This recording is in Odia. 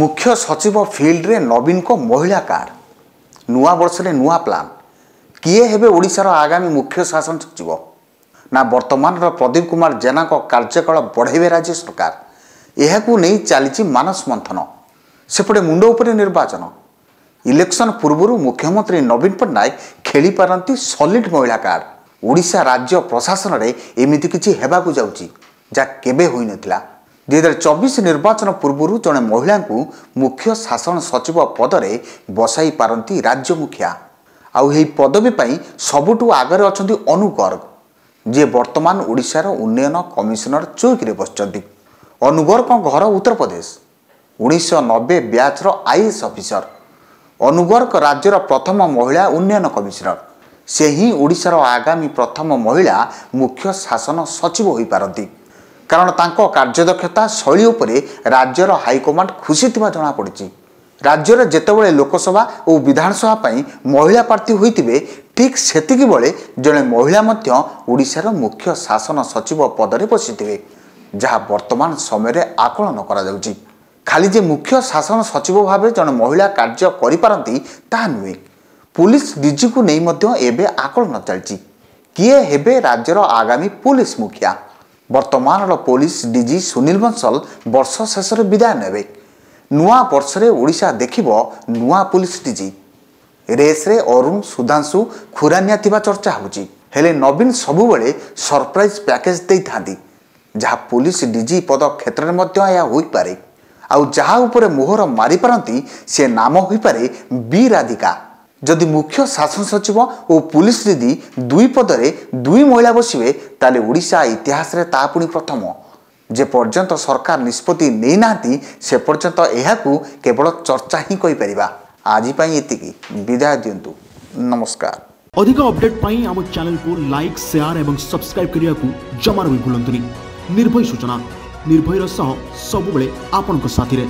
ମୁଖ୍ୟ ସଚିବ ଫିଲ୍ଡରେ ନବୀନଙ୍କ ମହିଳା କାର୍ଡ଼ ନୂଆବର୍ଷରେ ନୂଆ ପ୍ଲାନ୍ କିଏ ହେବେ ଓଡ଼ିଶାର ଆଗାମୀ ମୁଖ୍ୟ ଶାସନ ସଚିବ ନା ବର୍ତ୍ତମାନର ପ୍ରଦୀପ କୁମାର ଜେନାଙ୍କ କାର୍ଯ୍ୟକାଳ ବଢ଼େଇବେ ରାଜ୍ୟ ସରକାର ଏହାକୁ ନେଇ ଚାଲିଛି ମାନସ ମନ୍ଥନ ସେପଟେ ମୁଣ୍ଡ ଉପରେ ନିର୍ବାଚନ ଇଲେକ୍ସନ୍ ପୂର୍ବରୁ ମୁଖ୍ୟମନ୍ତ୍ରୀ ନବୀନ ପଟ୍ଟନାୟକ ଖେଳିପାରନ୍ତି ସଲିଡ୍ ମହିଳା କାର୍ଡ଼ ଓଡ଼ିଶା ରାଜ୍ୟ ପ୍ରଶାସନରେ ଏମିତି କିଛି ହେବାକୁ ଯାଉଛି ଯାହା କେବେ ହୋଇନଥିଲା ଦୁଇ ହଜାର ଚବିଶ ନିର୍ବାଚନ ପୂର୍ବରୁ ଜଣେ ମହିଳାଙ୍କୁ ମୁଖ୍ୟ ଶାସନ ସଚିବ ପଦରେ ବସାଇ ପାରନ୍ତି ରାଜ୍ୟ ମୁଖିଆ ଆଉ ଏହି ପଦବୀ ପାଇଁ ସବୁଠୁ ଆଗରେ ଅଛନ୍ତି ଅନୁ ଗର୍ଗ ଯିଏ ବର୍ତ୍ତମାନ ଓଡ଼ିଶାର ଉନ୍ନୟନ କମିଶନର ଚୌକିରେ ବସିଛନ୍ତି ଅନୁଗର୍ଗଙ୍କ ଘର ଉତ୍ତରପ୍ରଦେଶ ଉଣେଇଶହ ନବେ ବ୍ୟାଚ୍ର ଆଇଏଏସ୍ ଅଫିସର ଅନୁଗର୍ଗ ରାଜ୍ୟର ପ୍ରଥମ ମହିଳା ଉନ୍ନୟନ କମିଶନର ସେ ହିଁ ଓଡ଼ିଶାର ଆଗାମୀ ପ୍ରଥମ ମହିଳା ମୁଖ୍ୟ ଶାସନ ସଚିବ ହୋଇପାରନ୍ତି କାରଣ ତାଙ୍କ କାର୍ଯ୍ୟଦକ୍ଷତା ଶୈଳୀ ଉପରେ ରାଜ୍ୟର ହାଇକମାଣ୍ଡ ଖୁସି ଥିବା ଜଣାପଡ଼ିଛି ରାଜ୍ୟରେ ଯେତେବେଳେ ଲୋକସଭା ଓ ବିଧାନସଭା ପାଇଁ ମହିଳା ପ୍ରାର୍ଥୀ ହୋଇଥିବେ ଠିକ୍ ସେତିକିବେଳେ ଜଣେ ମହିଳା ମଧ୍ୟ ଓଡ଼ିଶାର ମୁଖ୍ୟ ଶାସନ ସଚିବ ପଦରେ ବସିଥିବେ ଯାହା ବର୍ତ୍ତମାନ ସମୟରେ ଆକଳନ କରାଯାଉଛି ଖାଲି ଯେ ମୁଖ୍ୟ ଶାସନ ସଚିବ ଭାବେ ଜଣେ ମହିଳା କାର୍ଯ୍ୟ କରିପାରନ୍ତି ତାହା ନୁହେଁ ପୁଲିସ ଡିଜିକୁ ନେଇ ମଧ୍ୟ ଏବେ ଆକଳନ ଚାଲିଛି କିଏ ହେବେ ରାଜ୍ୟର ଆଗାମୀ ପୁଲିସ ମୁଖିଆ ବର୍ତ୍ତମାନର ପୋଲିସ ଡିଜି ସୁନୀଲ ବଂଶଲ ବର୍ଷ ଶେଷରେ ବିଦାୟ ନେବେ ନୂଆ ବର୍ଷରେ ଓଡ଼ିଶା ଦେଖିବ ନୂଆ ପୋଲିସ ଡିଜି ରେସ୍ରେ ଅରୁଣ ସୁଧାଂଶୁ ଖୁରାନିଆ ଥିବା ଚର୍ଚ୍ଚା ହେଉଛି ହେଲେ ନବୀନ ସବୁବେଳେ ସରପ୍ରାଇଜ ପ୍ୟାକେଜ ଦେଇଥାନ୍ତି ଯାହା ପୋଲିସ ଡିଜି ପଦ କ୍ଷେତ୍ରରେ ମଧ୍ୟ ଏହା ହୋଇପାରେ ଆଉ ଯାହା ଉପରେ ମୋହର ମାରିପାରନ୍ତି ସେ ନାମ ହୋଇପାରେ ବି ରାଧିକା ଯଦି ମୁଖ୍ୟ ଶାସନ ସଚିବ ଓ ପୁଲିସ ଦିଦି ଦୁଇ ପଦରେ ଦୁଇ ମହିଳା ବସିବେ ତାହେଲେ ଓଡ଼ିଶା ଇତିହାସରେ ତାହା ପୁଣି ପ୍ରଥମ ଯେପର୍ଯ୍ୟନ୍ତ ସରକାର ନିଷ୍ପତ୍ତି ନେଇନାହାନ୍ତି ସେ ପର୍ଯ୍ୟନ୍ତ ଏହାକୁ କେବଳ ଚର୍ଚ୍ଚା ହିଁ କହିପାରିବା ଆଜି ପାଇଁ ଏତିକି ବିଦାୟ ଦିଅନ୍ତୁ ନମସ୍କାର ଅଧିକ ଅପଡେଟ୍ ପାଇଁ ଆମ ଚ୍ୟାନେଲକୁ ଲାଇକ୍ ସେୟାର ଏବଂ ସବସ୍କ୍ରାଇବ୍ କରିବାକୁ ଜମାରୁ ବି ଭୁଲନ୍ତୁନି ନିର୍ଭୟ ସୂଚନା ନିର୍ଭୟର ସହ ସବୁବେଳେ ଆପଣଙ୍କ ସାଥିରେ